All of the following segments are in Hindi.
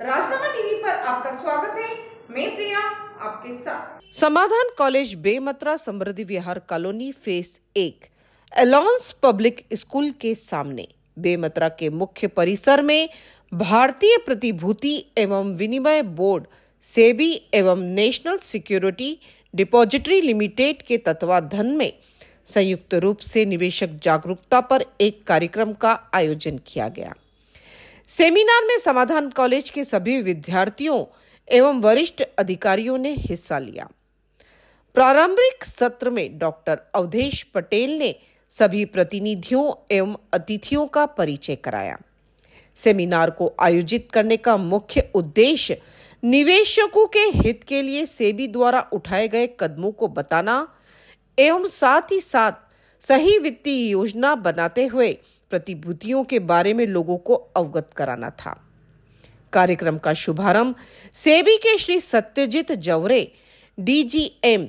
राजनामा टीवी पर आपका स्वागत है मैं प्रिया आपके साथ Samadhan college Bemetara Samriddhi Vihar colony phase एक एलॉन्स पब्लिक स्कूल के सामने बेमतरा के मुख्य परिसर में भारतीय प्रतिभूति एवं विनिमय बोर्ड सेबी एवं नेशनल सिक्योरिटी डिपॉजिटरी लिमिटेड के तत्वाधन में संयुक्त रूप से निवेशक जागरूकता पर एक कार्यक्रम का आयोजन किया गया सेमिनार में समाधान कॉलेज के सभी विद्यार्थियों एवं वरिष्ठ अधिकारियों ने हिस्सा लिया प्रारंभिक सत्र में डॉक्टर अवधेश पटेल ने सभी प्रतिनिधियों एवं अतिथियों का परिचय कराया सेमिनार को आयोजित करने का मुख्य उद्देश्य निवेशकों के हित के लिए सेबी द्वारा उठाए गए कदमों को बताना एवं साथ ही साथ सही वित्तीय योजना बनाते हुए प्रतिभूतियों के बारे में लोगों को अवगत कराना था कार्यक्रम का शुभारंभ सेबी के Shri Satyajit Jawre DGM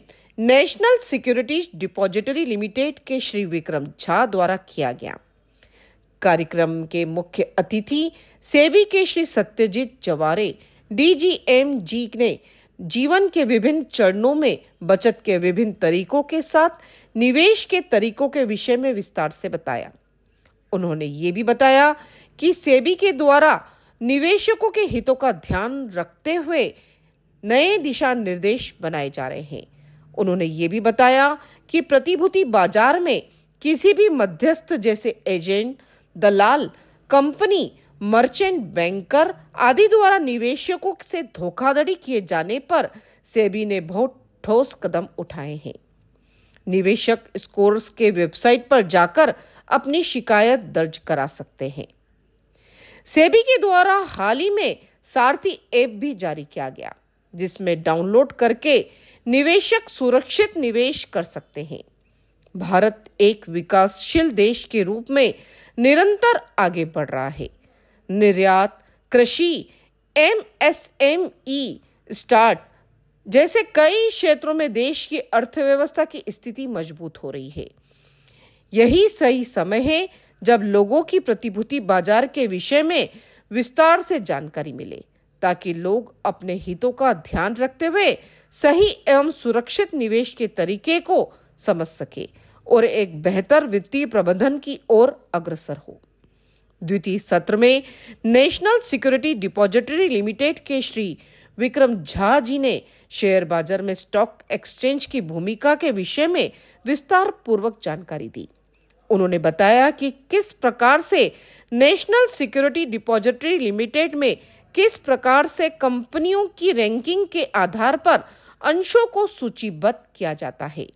National Securities Depository Limited के श्री विक्रम झा द्वारा किया गया कार्यक्रम के मुख्य अतिथि सेबी के श्री सत्यजीत जवारे डीजीएम जी ने जीवन के विभिन्न चरणों में बचत के विभिन्न तरीकों के साथ निवेश के तरीकों के विषय में विस्तार से बताया उन्होंने ये भी बताया कि सेबी के द्वारा निवेशकों के हितों का ध्यान रखते हुए नए दिशा निर्देश बनाए जा रहे हैं उन्होंने ये भी बताया कि प्रतिभूति बाजार में किसी भी मध्यस्थ जैसे एजेंट दलाल कंपनी मर्चेंट बैंकर आदि द्वारा निवेशकों से धोखाधड़ी किए जाने पर सेबी ने बहुत ठोस कदम उठाए हैं निवेशक स्कोर्स के वेबसाइट पर जाकर अपनी शिकायत दर्ज करा सकते हैं सेबी के द्वारा हाल ही में सारथी ऐप भी जारी किया गया जिसमें डाउनलोड करके निवेशक सुरक्षित निवेश कर सकते हैं भारत एक विकासशील देश के रूप में निरंतर आगे बढ़ रहा है निर्यात कृषि एमएसएमई स्टार्ट जैसे कई क्षेत्रों में देश की अर्थव्यवस्था की स्थिति मजबूत हो रही है यही सही समय है जब लोगों की प्रतिभूति बाजार के विषय में विस्तार से जानकारी मिले ताकि लोग अपने हितों का ध्यान रखते हुए सही एवं सुरक्षित निवेश के तरीके को समझ सके और एक बेहतर वित्तीय प्रबंधन की ओर अग्रसर हो द्वितीय सत्र में नेशनल सिक्योरिटी डिपॉजिटरी लिमिटेड के श्री विक्रम झा जी ने शेयर बाजार में स्टॉक एक्सचेंज की भूमिका के विषय में विस्तार पूर्वक जानकारी दी उन्होंने बताया कि किस प्रकार से नेशनल सिक्योरिटी डिपॉजिटरी लिमिटेड में किस प्रकार से कंपनियों की रैंकिंग के आधार पर अंशों को सूचीबद्ध किया जाता है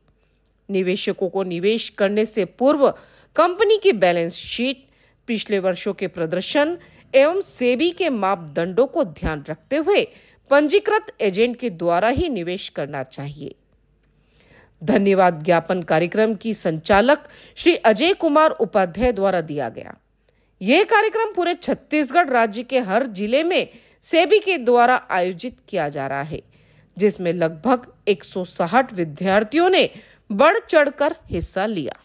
निवेशकों को निवेश करने से पूर्व कंपनी की बैलेंस शीट पिछले वर्षों के प्रदर्शन एवं सेबी के मापदंडों को ध्यान रखते हुए पंजीकृत एजेंट के द्वारा ही निवेश करना चाहिए धन्यवाद ज्ञापन कार्यक्रम की संचालक श्री अजय कुमार उपाध्याय द्वारा दिया गया यह कार्यक्रम पूरे छत्तीसगढ़ राज्य के हर जिले में सेबी के द्वारा आयोजित किया जा रहा है जिसमें लगभग 160 विद्यार्थियों ने बढ़ चढ़कर हिस्सा लिया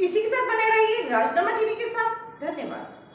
इसी के साथ बने रहिए राजनामा टीवी के साथ धन्यवाद